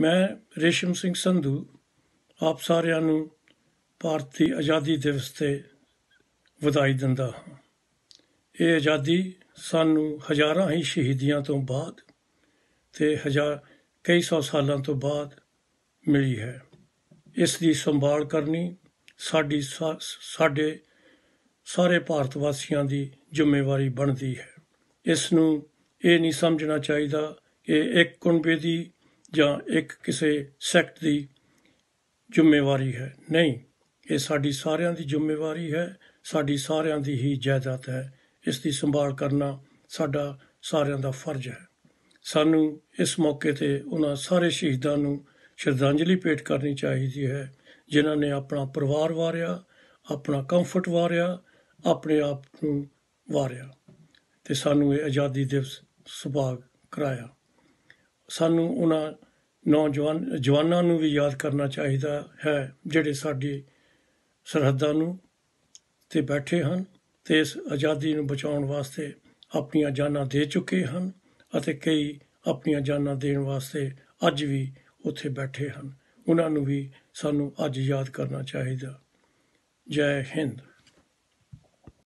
ਮੈਂ ਰੇਸ਼ਮ ਸਿੰਘ ਸੰਧੂ ਆਪ ਸਾਰਿਆਂ ਨੂੰ ਭਾਰਤੀ ਆਜ਼ਾਦੀ ਦਿਵਸ ਤੇ ਵਧਾਈ ਦਿੰਦਾ ਹਾਂ ਇਹ ਆਜ਼ਾਦੀ ਸਾਨੂੰ ਹਜ਼ਾਰਾਂ ਹੀ ਸ਼ਹੀਦੀਆਂ ਤੋਂ ਬਾਅਦ ਤੇ ਹਜ਼ਾਰ ਕਈ ਸੌ ਸਾਲਾਂ ਤੋਂ ਬਾਅਦ ਮਿਲੀ ਹੈ ਇਸ ਦੀ ਸੰਭਾਲ ਕਰਨੀ ਸਾਡੀ ਸਾਡੇ ਸਾਰੇ ਭਾਰਤ ਵਾਸੀਆਂ ਦੀ ਜ਼ਿੰਮੇਵਾਰੀ ਬਣਦੀ ਹੈ ਇਸ ਨੂੰ ਇਹ ਨਹੀਂ ਸਮਝਣਾ ਚਾਹੀਦਾ ਕਿ ਇੱਕ ਕੁੰਬੇ ਦੀ ਜਾਂ ਇੱਕ ਕਿਸੇ ਸੈਕਟ ਦੀ ਜ਼ਿੰਮੇਵਾਰੀ ਹੈ ਨਹੀਂ ਇਹ ਸਾਡੀ ਸਾਰਿਆਂ ਦੀ ਜ਼ਿੰਮੇਵਾਰੀ ਹੈ ਸਾਡੀ ਸਾਰਿਆਂ ਦੀ ਹੀ ਜਾਇਦਾਦ ਹੈ ਇਸ ਦੀ ਸੰਭਾਲ ਕਰਨਾ ਸਾਡਾ ਸਾਰਿਆਂ ਦਾ ਫਰਜ਼ ਹੈ ਸਾਨੂੰ ਇਸ ਮੌਕੇ ਤੇ ਉਹਨਾਂ ਸਾਰੇ ਸ਼ਹੀਦਾਂ ਨੂੰ ਸ਼ਰਧਾਂਜਲੀ ਭੇਟ ਕਰਨੀ ਚਾਹੀਦੀ ਹੈ ਜਿਨ੍ਹਾਂ ਨੇ ਆਪਣਾ ਪਰਿਵਾਰ ਵਾਰਿਆ ਆਪਣਾ ਕੰਫਰਟ ਵਾਰਿਆ ਆਪਣੇ ਆਪ ਨੂੰ ਵਾਰਿਆ ਤੇ ਸਾਨੂੰ ਇਹ ਆਜ਼ਾਦੀ ਦਿਵਸ ਸੁਭਾਗ ਕਰਾਇਆ ਸਾਨੂੰ ਉਹਨਾਂ ਨੌਜਵਾਨ ਜਵਾਨਾਂ ਨੂੰ ਵੀ ਯਾਦ ਕਰਨਾ ਚਾਹੀਦਾ ਹੈ ਜਿਹੜੇ ਸਾਡੀ ਸਰਹੱਦਾਂ ਨੂੰ ਤੇ ਬੈਠੇ ਹਨ ਤੇ ਇਸ ਆਜ਼ਾਦੀ ਨੂੰ ਬਚਾਉਣ ਵਾਸਤੇ ਆਪਣੀਆਂ ਜਾਨਾਂ ਦੇ ਚੁੱਕੇ ਹਨ ਅਤੇ ਕਈ ਆਪਣੀਆਂ ਜਾਨਾਂ ਦੇਣ ਵਾਸਤੇ ਅੱਜ ਵੀ ਉੱਥੇ ਬੈਠੇ ਹਨ ਉਹਨਾਂ ਨੂੰ ਵੀ ਸਾਨੂੰ ਅੱਜ ਯਾਦ ਕਰਨਾ ਚਾਹੀਦਾ ਜੈ ਹਿੰਦ